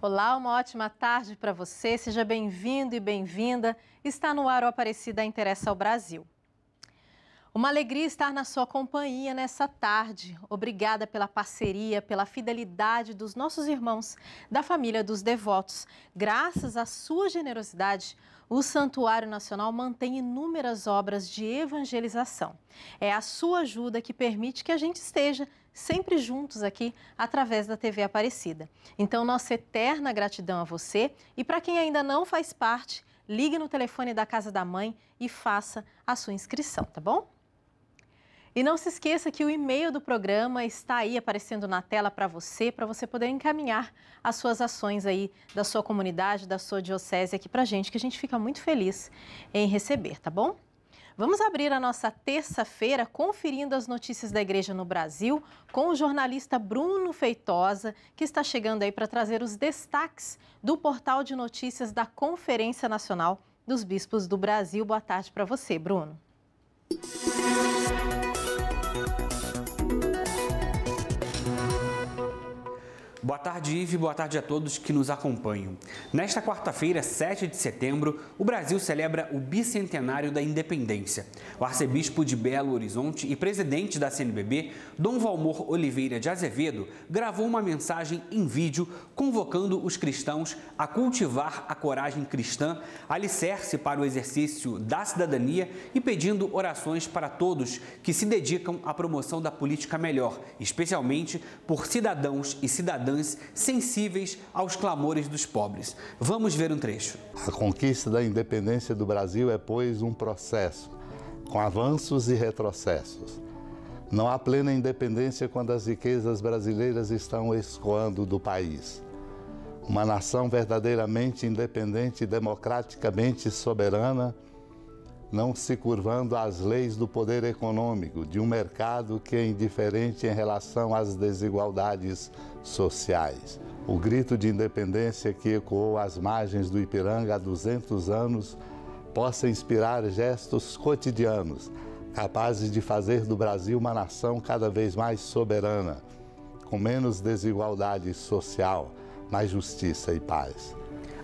Olá, uma ótima tarde para você. Seja bem-vindo e bem-vinda. Está no ar o Aparecida Interessa ao Brasil. Uma alegria estar na sua companhia nessa tarde. Obrigada pela parceria, pela fidelidade dos nossos irmãos da família dos devotos. Graças à sua generosidade, o Santuário Nacional mantém inúmeras obras de evangelização. É a sua ajuda que permite que a gente esteja sempre juntos aqui através da TV Aparecida. Então, nossa eterna gratidão a você e para quem ainda não faz parte, ligue no telefone da Casa da Mãe e faça a sua inscrição, tá bom? E não se esqueça que o e-mail do programa está aí aparecendo na tela para você, para você poder encaminhar as suas ações aí da sua comunidade, da sua diocese aqui para a gente, que a gente fica muito feliz em receber, tá bom? Vamos abrir a nossa terça-feira conferindo as notícias da igreja no Brasil com o jornalista Bruno Feitosa, que está chegando aí para trazer os destaques do portal de notícias da Conferência Nacional dos Bispos do Brasil. Boa tarde para você, Bruno. Música Boa tarde, Yves. boa tarde a todos que nos acompanham. Nesta quarta-feira, 7 de setembro, o Brasil celebra o bicentenário da independência. O arcebispo de Belo Horizonte e presidente da CNBB, Dom Valmor Oliveira de Azevedo, gravou uma mensagem em vídeo convocando os cristãos a cultivar a coragem cristã, alicerce para o exercício da cidadania e pedindo orações para todos que se dedicam à promoção da política melhor, especialmente por cidadãos e cidadãs cidadãs sensíveis aos clamores dos pobres. Vamos ver um trecho. A conquista da independência do Brasil é, pois, um processo, com avanços e retrocessos. Não há plena independência quando as riquezas brasileiras estão escoando do país. Uma nação verdadeiramente independente e democraticamente soberana, não se curvando às leis do poder econômico, de um mercado que é indiferente em relação às desigualdades sociais. O grito de independência que ecoou às margens do Ipiranga há 200 anos possa inspirar gestos cotidianos capazes de fazer do Brasil uma nação cada vez mais soberana, com menos desigualdade social, mais justiça e paz.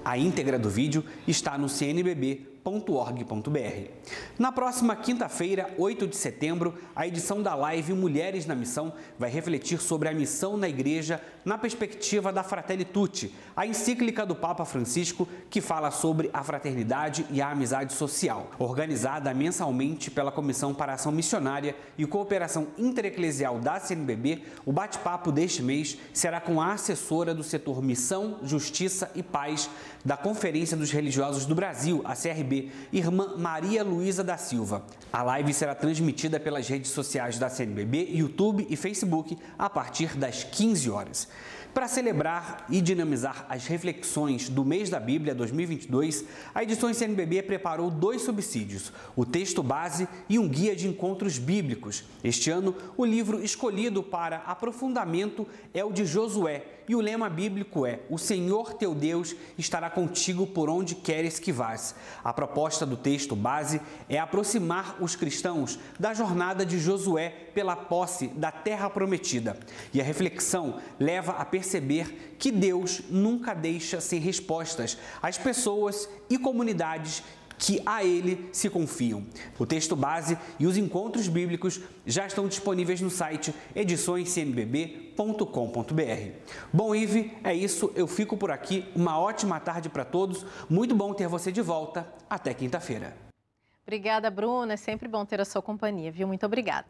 A íntegra do vídeo está no CNBB www.missãoconfie.org.br. Na próxima quinta-feira, 8 de setembro, a edição da live Mulheres na Missão vai refletir sobre a missão na igreja na perspectiva da Fratelli Tutti, a encíclica do Papa Francisco que fala sobre a fraternidade e a amizade social, organizada mensalmente pela Comissão para Ação Missionária e Cooperação Intereclesial da CNBB. O bate-papo deste mês será com a assessora do setor Missão, Justiça e Paz da Conferência dos Religiosos do Brasil, a CRB irmã Maria Luísa da Silva. A live será transmitida pelas redes sociais da CNBB, YouTube e Facebook a partir das 15 horas. Para celebrar e dinamizar as reflexões do mês da Bíblia 2022, a Edições CNBB preparou dois subsídios, o texto base e um guia de encontros bíblicos. Este ano, o livro escolhido para aprofundamento é o de Josué, e o lema bíblico é: O Senhor teu Deus estará contigo por onde queres que vás. A proposta do texto base é aproximar os cristãos da jornada de Josué pela posse da terra prometida. E a reflexão leva a perspectiva perceber que Deus nunca deixa sem respostas as pessoas e comunidades que a ele se confiam. O texto base e os encontros bíblicos já estão disponíveis no site ediçõescmbb.com.br. Bom, Ive, é isso. Eu fico por aqui. Uma ótima tarde para todos. Muito bom ter você de volta. Até quinta-feira. Obrigada, Bruna. É sempre bom ter a sua companhia, viu? Muito obrigada.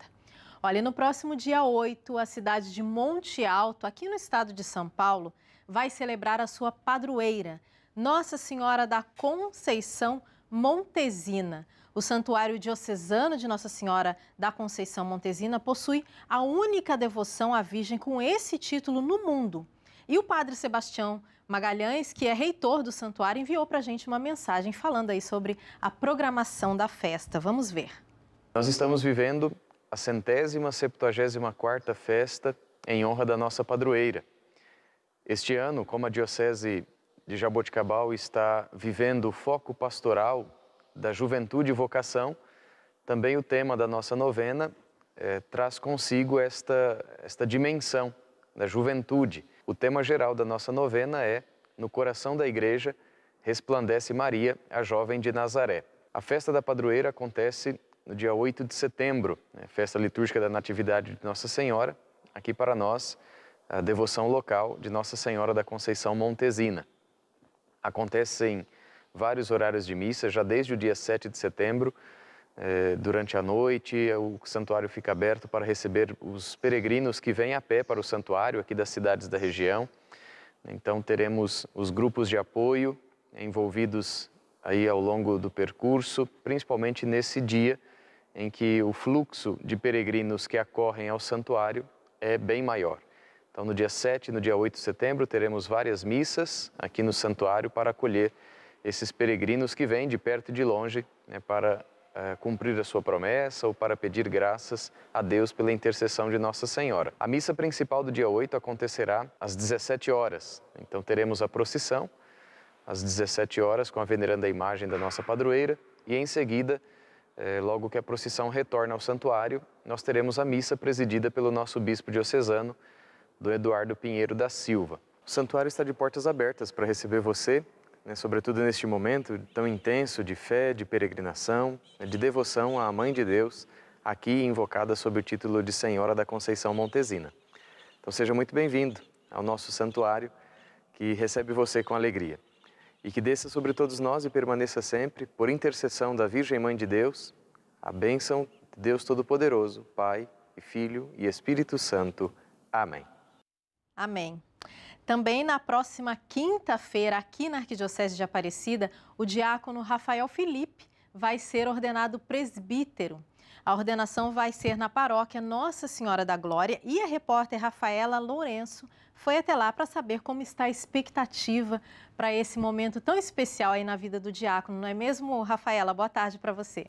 Olha, no próximo dia 8, a cidade de Monte Alto, aqui no estado de São Paulo, vai celebrar a sua padroeira, Nossa Senhora da Conceição Montesina. O Santuário Diocesano de Nossa Senhora da Conceição Montesina possui a única devoção à Virgem com esse título no mundo. E o padre Sebastião Magalhães, que é reitor do santuário, enviou para a gente uma mensagem falando aí sobre a programação da festa. Vamos ver. Nós estamos vivendo a centésima septuagésima quarta festa em honra da nossa padroeira. Este ano, como a Diocese de Jaboticabal está vivendo o foco pastoral da juventude e vocação, também o tema da nossa novena eh, traz consigo esta, esta dimensão da juventude. O tema geral da nossa novena é No coração da igreja resplandece Maria, a jovem de Nazaré. A festa da padroeira acontece no dia 8 de setembro, né, festa litúrgica da Natividade de Nossa Senhora, aqui para nós, a devoção local de Nossa Senhora da Conceição Montesina. Acontecem vários horários de missa, já desde o dia 7 de setembro, eh, durante a noite, o santuário fica aberto para receber os peregrinos que vêm a pé para o santuário, aqui das cidades da região. Então, teremos os grupos de apoio envolvidos aí ao longo do percurso, principalmente nesse dia em que o fluxo de peregrinos que acorrem ao santuário é bem maior. Então, no dia 7 e no dia 8 de setembro, teremos várias missas aqui no santuário para acolher esses peregrinos que vêm de perto e de longe né, para uh, cumprir a sua promessa ou para pedir graças a Deus pela intercessão de Nossa Senhora. A missa principal do dia 8 acontecerá às 17 horas. Então, teremos a procissão às 17 horas com a veneranda imagem da nossa padroeira e, em seguida, é, logo que a procissão retorna ao santuário, nós teremos a missa presidida pelo nosso bispo diocesano, do Eduardo Pinheiro da Silva. O santuário está de portas abertas para receber você, né, sobretudo neste momento tão intenso de fé, de peregrinação, né, de devoção à Mãe de Deus, aqui invocada sob o título de Senhora da Conceição Montesina. Então seja muito bem-vindo ao nosso santuário, que recebe você com alegria e que desça sobre todos nós e permaneça sempre, por intercessão da Virgem Mãe de Deus, a bênção de Deus Todo-Poderoso, Pai e Filho e Espírito Santo. Amém. Amém. Também na próxima quinta-feira, aqui na Arquidiocese de Aparecida, o diácono Rafael Felipe vai ser ordenado presbítero. A ordenação vai ser na paróquia Nossa Senhora da Glória e a repórter Rafaela Lourenço foi até lá para saber como está a expectativa para esse momento tão especial aí na vida do diácono, não é mesmo, Rafaela? Boa tarde para você.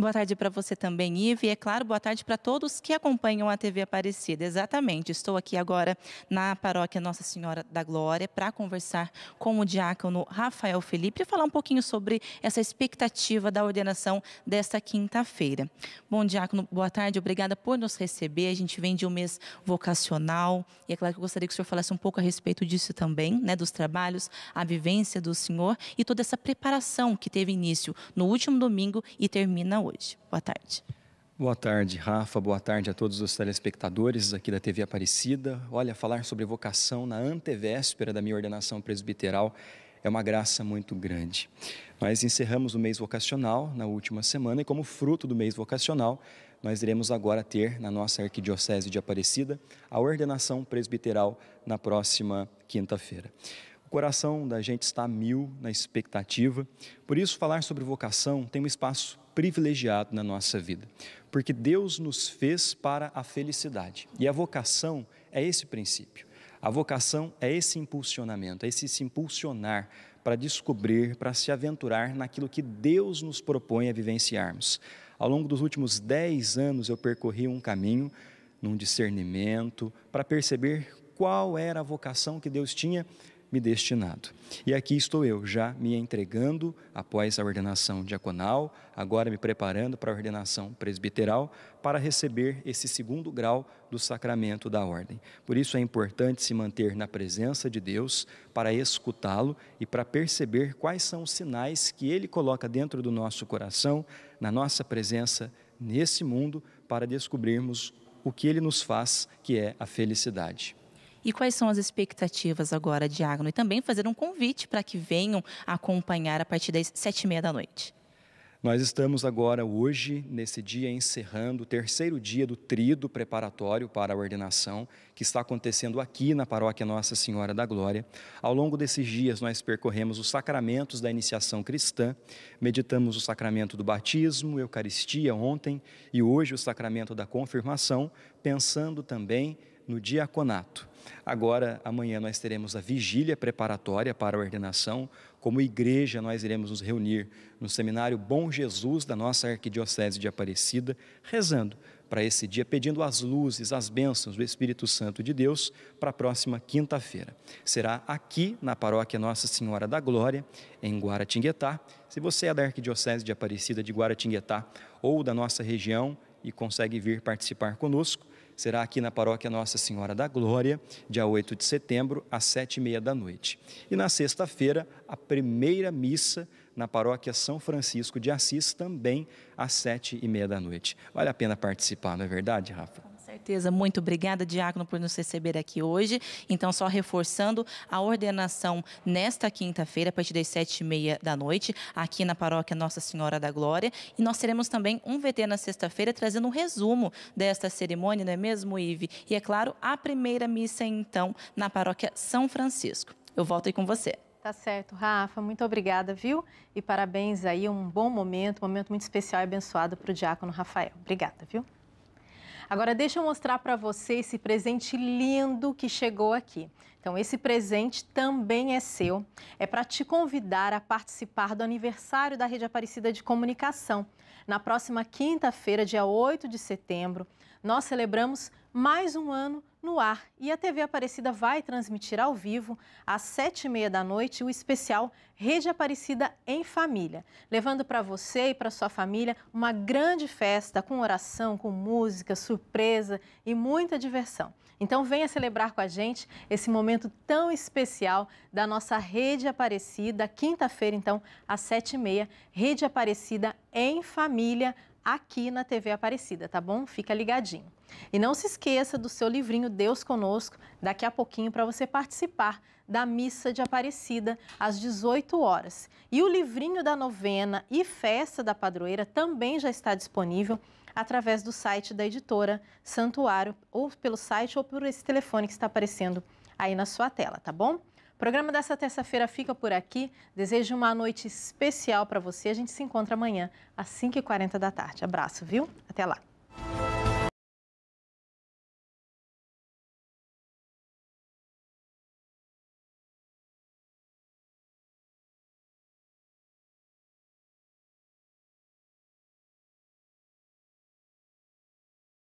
Boa tarde para você também, Ive. E, é claro, boa tarde para todos que acompanham a TV Aparecida. Exatamente, estou aqui agora na paróquia Nossa Senhora da Glória para conversar com o diácono Rafael Felipe e falar um pouquinho sobre essa expectativa da ordenação desta quinta-feira. Bom, diácono, boa tarde, obrigada por nos receber. A gente vem de um mês vocacional e é claro que eu gostaria que o senhor falasse um pouco a respeito disso também, né, dos trabalhos, a vivência do senhor e toda essa preparação que teve início no último domingo e termina hoje hoje. Boa tarde. Boa tarde, Rafa. Boa tarde a todos os telespectadores aqui da TV Aparecida. Olha, falar sobre vocação na antevéspera da minha ordenação presbiteral é uma graça muito grande. Nós encerramos o mês vocacional na última semana e, como fruto do mês vocacional, nós iremos agora ter na nossa Arquidiocese de Aparecida a ordenação presbiteral na próxima quinta-feira. O coração da gente está mil na expectativa, por isso, falar sobre vocação tem um espaço privilegiado na nossa vida, porque Deus nos fez para a felicidade. E a vocação é esse princípio. A vocação é esse impulsionamento, é esse se impulsionar para descobrir, para se aventurar naquilo que Deus nos propõe a vivenciarmos. Ao longo dos últimos dez anos, eu percorri um caminho, num discernimento, para perceber qual era a vocação que Deus tinha me destinado. E aqui estou eu, já me entregando após a ordenação diaconal, agora me preparando para a ordenação presbiteral, para receber esse segundo grau do sacramento da ordem. Por isso é importante se manter na presença de Deus para escutá-lo e para perceber quais são os sinais que ele coloca dentro do nosso coração, na nossa presença nesse mundo, para descobrirmos o que ele nos faz, que é a felicidade. E quais são as expectativas agora, Agno? E também fazer um convite para que venham acompanhar a partir das sete e meia da noite. Nós estamos agora, hoje, nesse dia, encerrando o terceiro dia do trido preparatório para a ordenação, que está acontecendo aqui na paróquia Nossa Senhora da Glória. Ao longo desses dias, nós percorremos os sacramentos da iniciação cristã, meditamos o sacramento do batismo, Eucaristia ontem e hoje o sacramento da confirmação, pensando também no diaconato. Agora, amanhã, nós teremos a vigília preparatória para a ordenação. Como igreja, nós iremos nos reunir no seminário Bom Jesus da nossa Arquidiocese de Aparecida, rezando para esse dia, pedindo as luzes, as bênçãos do Espírito Santo de Deus para a próxima quinta-feira. Será aqui na paróquia Nossa Senhora da Glória, em Guaratinguetá. Se você é da Arquidiocese de Aparecida de Guaratinguetá ou da nossa região e consegue vir participar conosco, será aqui na paróquia Nossa Senhora da Glória, dia 8 de setembro, às sete e meia da noite. E na sexta-feira, a primeira missa na paróquia São Francisco de Assis, também às sete e meia da noite. Vale a pena participar, não é verdade, Rafa? certeza. Muito obrigada, Diácono, por nos receber aqui hoje. Então, só reforçando a ordenação nesta quinta-feira, a partir das sete e meia da noite, aqui na paróquia Nossa Senhora da Glória. E nós teremos também um VT na sexta-feira, trazendo um resumo desta cerimônia, não é mesmo, Ive? E, é claro, a primeira missa, então, na paróquia São Francisco. Eu volto aí com você. Tá certo, Rafa, muito obrigada, viu? E parabéns aí, um bom momento, um momento muito especial e abençoado para o Diácono Rafael. Obrigada, viu? Agora deixa eu mostrar para você esse presente lindo que chegou aqui. Então esse presente também é seu. É para te convidar a participar do aniversário da Rede Aparecida de Comunicação. Na próxima quinta-feira, dia 8 de setembro, nós celebramos mais um ano no ar. E a TV Aparecida vai transmitir ao vivo, às sete e meia da noite, o especial Rede Aparecida em Família, levando para você e para sua família uma grande festa com oração, com música, surpresa e muita diversão. Então venha celebrar com a gente esse momento tão especial da nossa Rede Aparecida, quinta-feira, então, às sete e meia, Rede Aparecida em Família, aqui na TV Aparecida, tá bom? Fica ligadinho. E não se esqueça do seu livrinho Deus Conosco, daqui a pouquinho, para você participar da missa de Aparecida, às 18 horas. E o livrinho da novena e festa da padroeira também já está disponível através do site da editora Santuário, ou pelo site ou por esse telefone que está aparecendo aí na sua tela, tá bom? O programa dessa terça-feira fica por aqui. Desejo uma noite especial para você. A gente se encontra amanhã, às 5h40 da tarde. Abraço, viu? Até lá.